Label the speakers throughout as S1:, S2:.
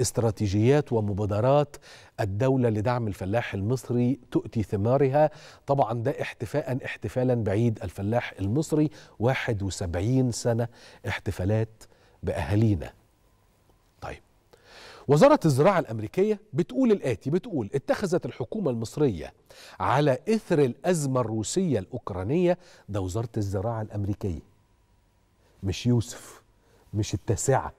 S1: استراتيجيات ومبادرات الدولة لدعم الفلاح المصري تؤتي ثمارها طبعا ده احتفاء احتفالا بعيد الفلاح المصري 71 سنة احتفالات بأهالينا طيب وزارة الزراعة الأمريكية بتقول الآتي بتقول اتخذت الحكومة المصرية على إثر الأزمة الروسية الأوكرانية ده وزارة الزراعة الأمريكية مش يوسف مش التاسعة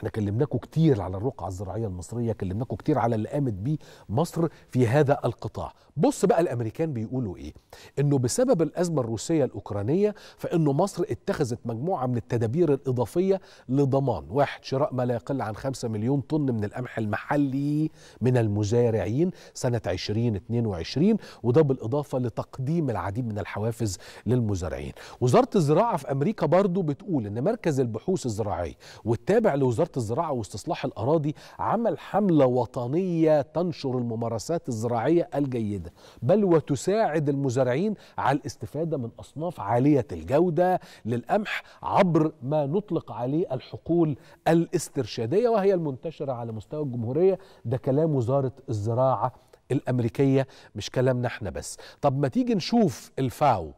S1: احنا كلمناكم كتير على الرقعة الزراعية المصرية كلمناكم كتير على اللي قامت بيه مصر في هذا القطاع بص بقى الامريكان بيقولوا ايه انه بسبب الازمة الروسية الاوكرانية فانه مصر اتخذت مجموعة من التدابير الاضافية لضمان واحد شراء ما لا يقل عن 5 مليون طن من القمح المحلي من المزارعين سنة 2022 وده بالاضافة لتقديم العديد من الحوافز للمزارعين وزارة الزراعة في امريكا برضو بتقول ان مركز البحوث الزراعية والتابع لوزارة وزارة الزراعة واستصلاح الأراضي عمل حملة وطنية تنشر الممارسات الزراعية الجيدة بل وتساعد المزارعين على الاستفادة من أصناف عالية الجودة للقمح عبر ما نطلق عليه الحقول الاسترشادية وهي المنتشرة على مستوى الجمهورية ده كلام وزارة الزراعة الأمريكية مش كلامنا احنا بس طب ما تيجي نشوف الفاو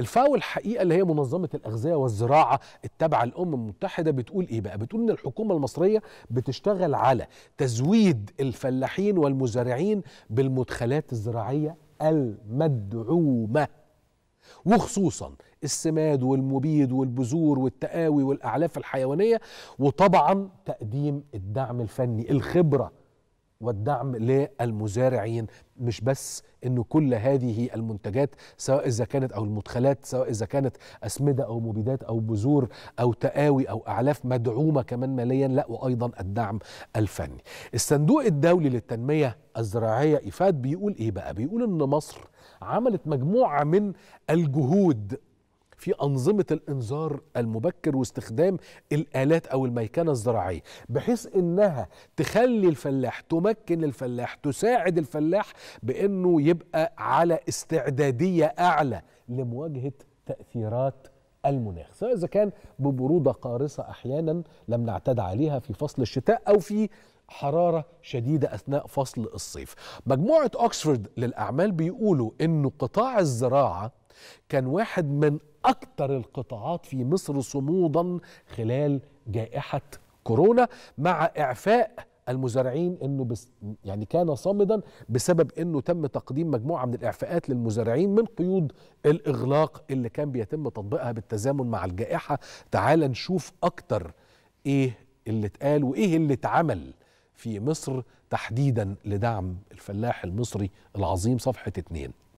S1: الفاو الحقيقه اللي هي منظمه الاغذيه والزراعه التابعه للامم المتحده بتقول ايه بقى بتقول ان الحكومه المصريه بتشتغل على تزويد الفلاحين والمزارعين بالمدخلات الزراعيه المدعومه وخصوصا السماد والمبيد والبذور والتقاوي والاعلاف الحيوانيه وطبعا تقديم الدعم الفني الخبره والدعم للمزارعين مش بس انه كل هذه المنتجات سواء اذا كانت او المدخلات سواء اذا كانت اسمده او مبيدات او بذور او تقاوي او اعلاف مدعومه كمان ماليا لا وايضا الدعم الفني. الصندوق الدولي للتنميه الزراعيه ايفاد بيقول ايه بقى؟ بيقول ان مصر عملت مجموعه من الجهود في أنظمة الإنذار المبكر واستخدام الآلات أو الميكنة الزراعية بحيث إنها تخلي الفلاح تمكن الفلاح تساعد الفلاح بأنه يبقى على استعدادية أعلى لمواجهة تأثيرات المناخ سواء إذا كان ببرودة قارصة أحيانا لم نعتد عليها في فصل الشتاء أو في حرارة شديدة أثناء فصل الصيف مجموعة أكسفورد للأعمال بيقولوا أن قطاع الزراعة كان واحد من أكثر القطاعات في مصر صمودا خلال جائحة كورونا مع إعفاء المزارعين انه بس يعني كان صامدا بسبب انه تم تقديم مجموعه من الاعفاءات للمزارعين من قيود الاغلاق اللي كان بيتم تطبيقها بالتزامن مع الجائحه تعال نشوف اكتر ايه اللي اتقال وايه اللي اتعمل في مصر تحديدا لدعم الفلاح المصري العظيم صفحه اتنين